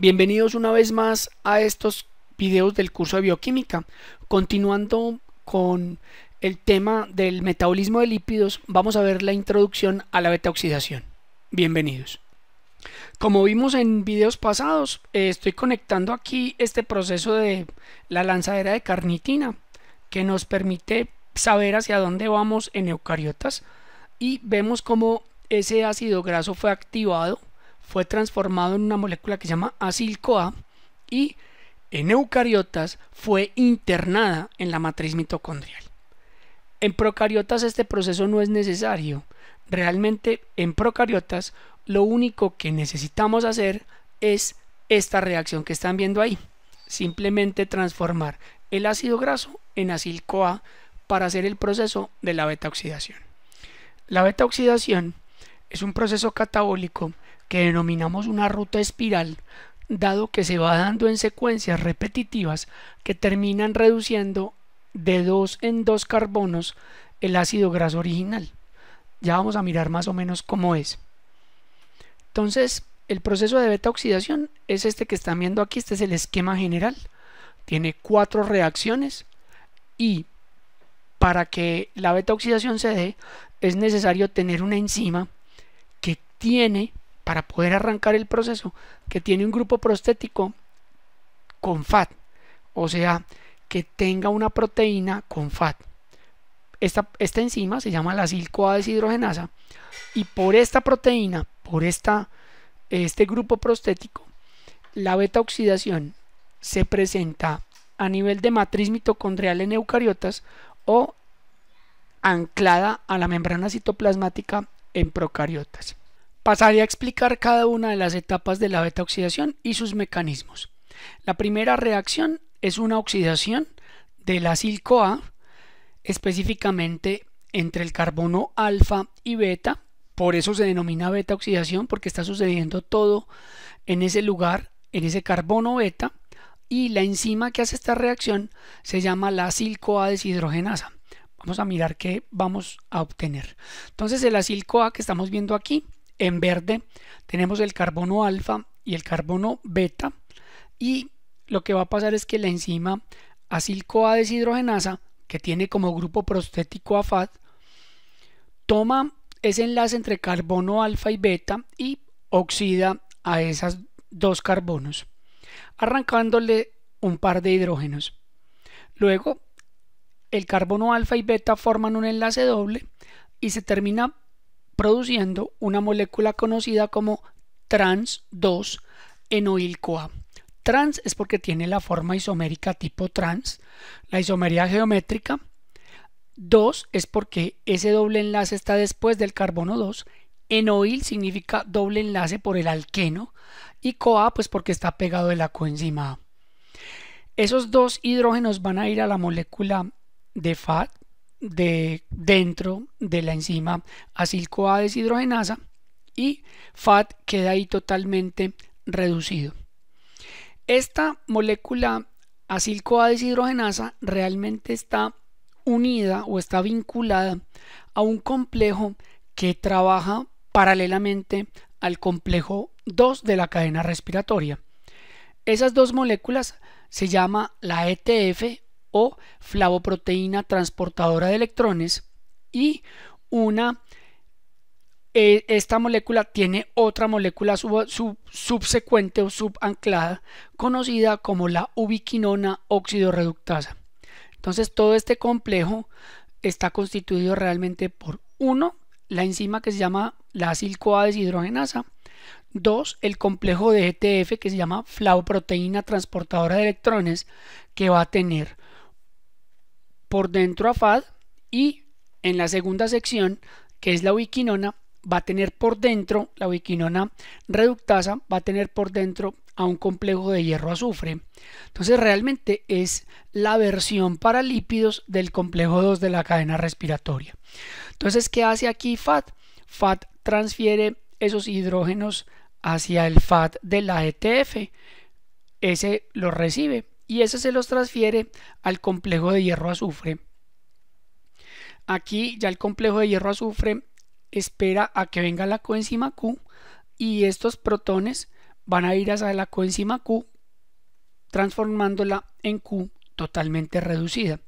Bienvenidos una vez más a estos videos del curso de bioquímica. Continuando con el tema del metabolismo de lípidos, vamos a ver la introducción a la beta oxidación Bienvenidos. Como vimos en videos pasados, eh, estoy conectando aquí este proceso de la lanzadera de carnitina que nos permite saber hacia dónde vamos en eucariotas y vemos cómo ese ácido graso fue activado fue transformado en una molécula que se llama acil-CoA y en eucariotas fue internada en la matriz mitocondrial. En procariotas este proceso no es necesario. Realmente en procariotas lo único que necesitamos hacer es esta reacción que están viendo ahí. Simplemente transformar el ácido graso en acil-CoA para hacer el proceso de la beta oxidación. La beta oxidación es un proceso catabólico que denominamos una ruta espiral, dado que se va dando en secuencias repetitivas que terminan reduciendo de dos en dos carbonos el ácido graso original. Ya vamos a mirar más o menos cómo es. Entonces, el proceso de beta oxidación es este que están viendo aquí, este es el esquema general. Tiene cuatro reacciones y para que la beta oxidación se dé es necesario tener una enzima que tiene para poder arrancar el proceso que tiene un grupo prostético con FAT, o sea, que tenga una proteína con FAT. Esta, esta enzima se llama la silcoa deshidrogenasa y por esta proteína, por esta, este grupo prostético, la beta oxidación se presenta a nivel de matriz mitocondrial en eucariotas o anclada a la membrana citoplasmática en procariotas. Pasaré a explicar cada una de las etapas de la beta oxidación y sus mecanismos. La primera reacción es una oxidación de la CoA, específicamente entre el carbono alfa y beta, por eso se denomina beta oxidación, porque está sucediendo todo en ese lugar, en ese carbono beta, y la enzima que hace esta reacción se llama la acil-CoA deshidrogenasa. Vamos a mirar qué vamos a obtener. Entonces el acil-CoA que estamos viendo aquí en verde tenemos el carbono alfa y el carbono beta y lo que va a pasar es que la enzima acil deshidrogenasa que tiene como grupo prostético FAD toma ese enlace entre carbono alfa y beta y oxida a esos dos carbonos arrancándole un par de hidrógenos. Luego el carbono alfa y beta forman un enlace doble y se termina produciendo una molécula conocida como trans 2 enoil -CoA. Trans es porque tiene la forma isomérica tipo trans, la isomería geométrica. 2 es porque ese doble enlace está después del carbono 2. Enoil significa doble enlace por el alqueno y CoA pues porque está pegado de la coenzima A. Esos dos hidrógenos van a ir a la molécula de FAT de dentro de la enzima acilcoa deshidrogenasa y FAT queda ahí totalmente reducido. Esta molécula acilcoa deshidrogenasa realmente está unida o está vinculada a un complejo que trabaja paralelamente al complejo 2 de la cadena respiratoria. Esas dos moléculas se llama la ETF o flavoproteína transportadora de electrones y una e, esta molécula tiene otra molécula subsecuente o subanclada conocida como la ubiquinona oxidoreductasa Entonces todo este complejo está constituido realmente por uno, la enzima que se llama la acil CoA deshidrogenasa, 2. El complejo de GTF e que se llama flavoproteína transportadora de electrones que va a tener por dentro a FAD y en la segunda sección, que es la ubiquinona, va a tener por dentro, la ubiquinona reductasa va a tener por dentro a un complejo de hierro azufre. Entonces realmente es la versión para lípidos del complejo 2 de la cadena respiratoria. Entonces, ¿qué hace aquí FAD? FAD transfiere esos hidrógenos hacia el FAD de la ETF. Ese lo recibe y eso se los transfiere al complejo de hierro azufre. Aquí ya el complejo de hierro azufre espera a que venga la coenzima Q y estos protones van a ir hacia la coenzima Q transformándola en Q totalmente reducida.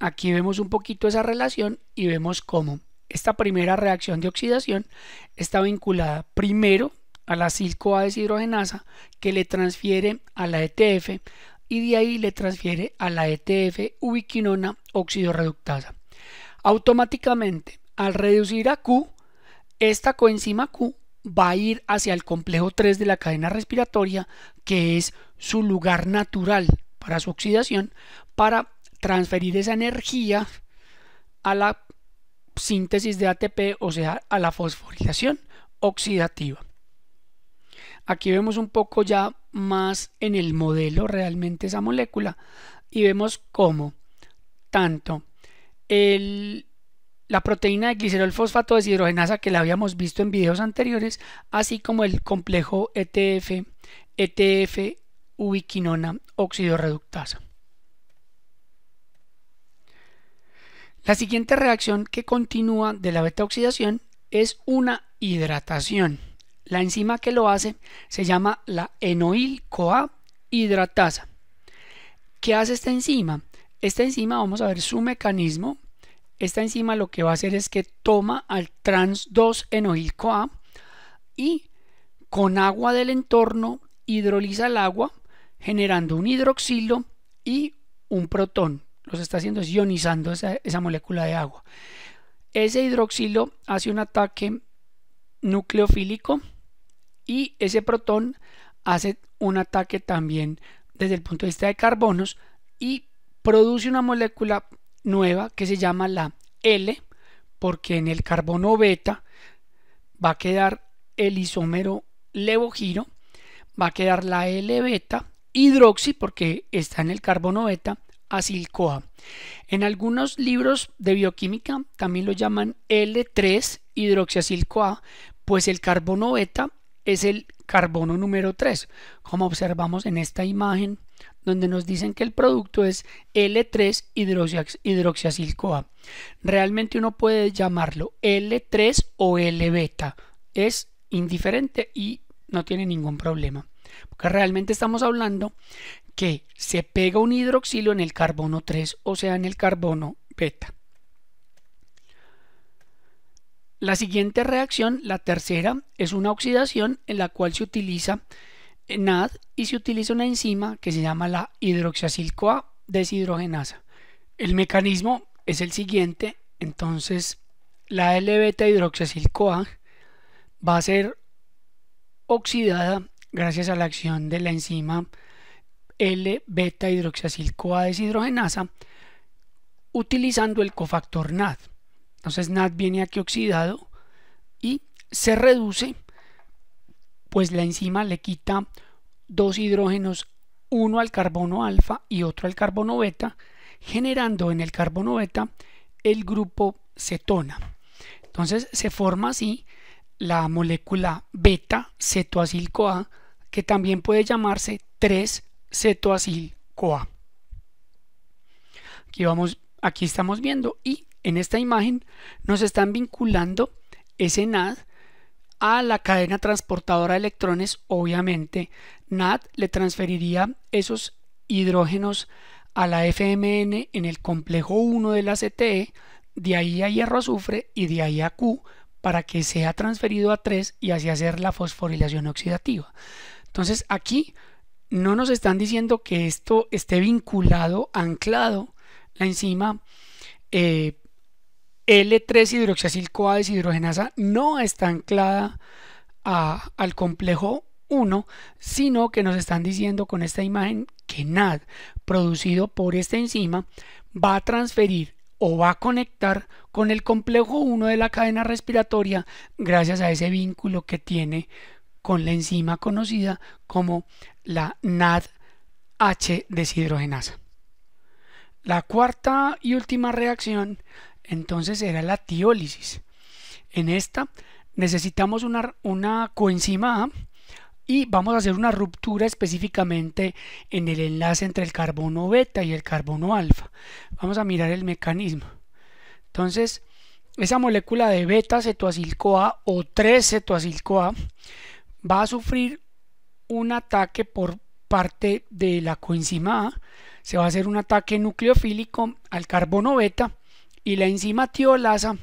Aquí vemos un poquito esa relación y vemos cómo esta primera reacción de oxidación está vinculada primero a la silcoa deshidrogenasa que le transfiere a la ETF y de ahí le transfiere a la ETF ubiquinona oxidorreductasa. Automáticamente, al reducir a Q, esta coenzima Q va a ir hacia el complejo 3 de la cadena respiratoria, que es su lugar natural para su oxidación, para transferir esa energía a la síntesis de ATP, o sea, a la fosforilación oxidativa. Aquí vemos un poco ya más en el modelo realmente esa molécula y vemos cómo tanto la proteína de glicerol fosfato deshidrogenasa que la habíamos visto en videos anteriores, así como el complejo ETF, ETF ubiquinona oxidoreductasa La siguiente reacción que continúa de la beta oxidación es una hidratación. La enzima que lo hace se llama la enoil-CoA hidratasa. ¿Qué hace esta enzima? Esta enzima, vamos a ver su mecanismo. Esta enzima lo que va a hacer es que toma al trans 2-enoil-CoA y con agua del entorno hidroliza el agua generando un hidroxilo y un protón. Los está haciendo ionizando esa, esa molécula de agua. Ese hidroxilo hace un ataque nucleofílico y ese protón hace un ataque también desde el punto de vista de carbonos y produce una molécula nueva que se llama la L porque en el carbono beta va a quedar el isómero levogiro, va a quedar la L beta, hidroxi porque está en el carbono beta, acilcoa En algunos libros de bioquímica también lo llaman L3 hidroxia, pues el carbono beta es el carbono número 3, como observamos en esta imagen donde nos dicen que el producto es L3 hidroxiacil CoA. Realmente uno puede llamarlo L3 o L beta. Es indiferente y no tiene ningún problema. Porque realmente estamos hablando que se pega un hidroxilo en el carbono 3, o sea, en el carbono beta. La siguiente reacción, la tercera, es una oxidación en la cual se utiliza NAD y se utiliza una enzima que se llama la hidroxiacil deshidrogenasa. El mecanismo es el siguiente, entonces la L-beta hidroxisilcoa va a ser oxidada gracias a la acción de la enzima L-beta hidroxisilcoa deshidrogenasa utilizando el cofactor NAD. Entonces NAD viene aquí oxidado y se reduce, pues la enzima le quita dos hidrógenos, uno al carbono alfa y otro al carbono beta, generando en el carbono beta el grupo cetona. Entonces se forma así la molécula beta cetoacil CoA, que también puede llamarse 3 cetoacil CoA. Aquí vamos, aquí estamos viendo y en esta imagen nos están vinculando ese NAD a la cadena transportadora de electrones. Obviamente, NAD le transferiría esos hidrógenos a la FMN en el complejo 1 de la CTE, de ahí a hierro-azufre y de ahí a Q para que sea transferido a 3 y así hacer la fosforilación oxidativa. Entonces aquí no nos están diciendo que esto esté vinculado, anclado la enzima eh, L3 coa deshidrogenasa no está anclada al complejo 1, sino que nos están diciendo con esta imagen que NAD producido por esta enzima va a transferir o va a conectar con el complejo 1 de la cadena respiratoria gracias a ese vínculo que tiene con la enzima conocida como la NADH deshidrogenasa. La cuarta y última reacción entonces era la tiólisis. En esta necesitamos una, coenzima A y vamos a hacer una ruptura específicamente en el enlace entre el carbono beta y el carbono alfa. Vamos a mirar el mecanismo. Entonces, esa molécula de beta cetoacil o 3 cetoacil va a sufrir un ataque por parte de la coenzima A, se va a hacer un ataque nucleofílico al carbono beta y la enzima tiolasa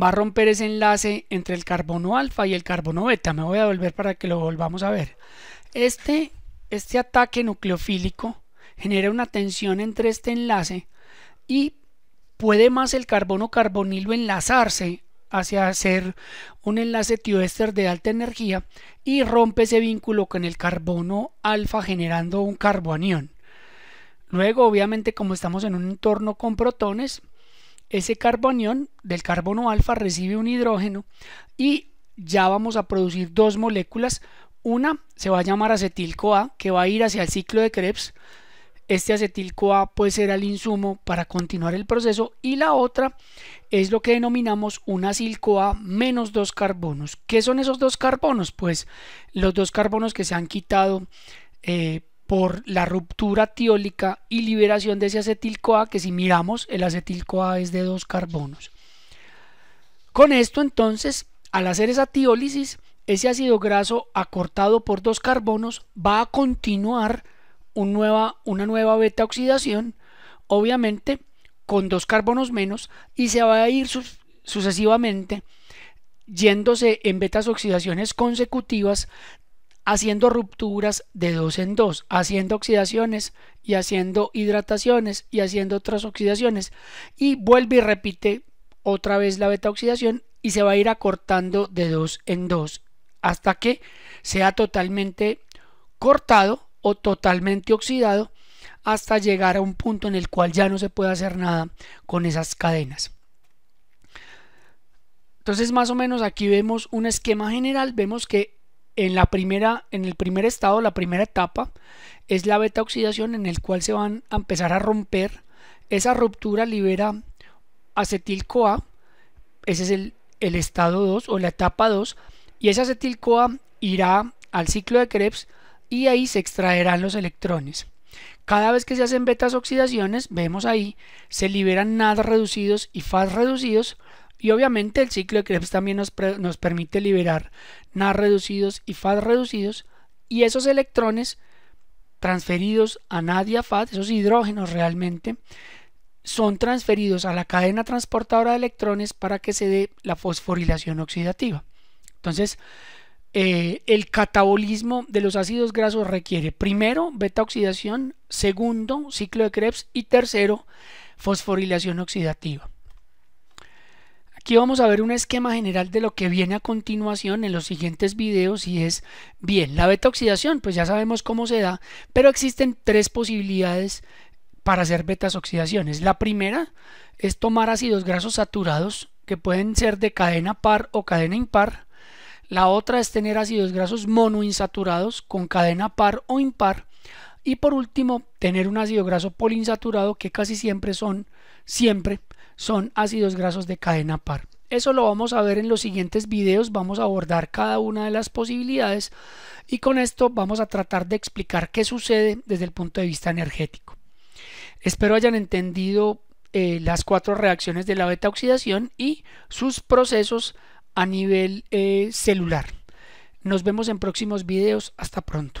va a romper ese enlace entre el carbono alfa y el carbono beta. Me voy a volver para que lo volvamos a ver. Este, este ataque nucleofílico genera una tensión entre este enlace y puede más el carbono carbonilo enlazarse hacia hacer un enlace tioéster de alta energía y rompe ese vínculo con el carbono alfa generando un carboanión. Luego, obviamente, como estamos en un entorno con protones, ese carbonión del carbono alfa recibe un hidrógeno y ya vamos a producir dos moléculas. Una se va a llamar acetil-CoA, que va a ir hacia el ciclo de Krebs. Este acetil-CoA puede ser el insumo para continuar el proceso. Y la otra es lo que denominamos un acil-CoA menos dos carbonos. ¿Qué son esos dos carbonos? Pues los dos carbonos que se han quitado eh, por la ruptura tiólica y liberación de ese acetil-CoA, que si miramos, el acetil-CoA es de dos carbonos. Con esto entonces, al hacer esa tiólisis, ese ácido graso acortado por dos carbonos va a continuar una nueva beta oxidación, obviamente con dos carbonos menos, y se va a ir sucesivamente yéndose en betas oxidaciones consecutivas haciendo rupturas de dos en dos, haciendo oxidaciones y haciendo hidrataciones y haciendo otras oxidaciones y vuelve y repite otra vez la beta oxidación y se va a ir acortando de dos en dos hasta que sea totalmente cortado o totalmente oxidado hasta llegar a un punto en el cual ya no se puede hacer nada con esas cadenas. Entonces más o menos aquí vemos un esquema general, vemos que en, la primera, en el primer estado, la primera etapa, es la beta oxidación en el cual se van a empezar a romper. Esa ruptura libera acetil-CoA, ese es el, estado 2 o la etapa 2, y ese acetil-CoA irá al ciclo de Krebs y ahí se extraerán los electrones. Cada vez que se hacen betas oxidaciones, vemos ahí, se liberan NAD reducidos y FAS reducidos y obviamente el ciclo de Krebs también nos, permite liberar NAD reducidos y FAD reducidos y esos electrones transferidos a NAD y a FAD, esos hidrógenos realmente, son transferidos a la cadena transportadora de electrones para que se dé la fosforilación oxidativa. Entonces, eh, el catabolismo de los ácidos grasos requiere primero beta oxidación, segundo ciclo de Krebs y tercero fosforilación oxidativa. Aquí vamos a ver un esquema general de lo que viene a continuación en los siguientes videos y es, bien, la beta oxidación, pues ya sabemos cómo se da, pero existen tres posibilidades para hacer betas oxidaciones. La primera es tomar ácidos grasos saturados que pueden ser de cadena par o cadena impar. La otra es tener ácidos grasos monoinsaturados con cadena par o impar. Y por último, tener un ácido graso poliinsaturado que casi siempre son siempre son ácidos grasos de cadena par. Eso lo vamos a ver en los siguientes videos, vamos a abordar cada una de las posibilidades y con esto vamos a tratar de explicar qué sucede desde el punto de vista energético. Espero hayan entendido eh, las cuatro reacciones de la beta oxidación y sus procesos a nivel eh, celular. Nos vemos en próximos videos, hasta pronto.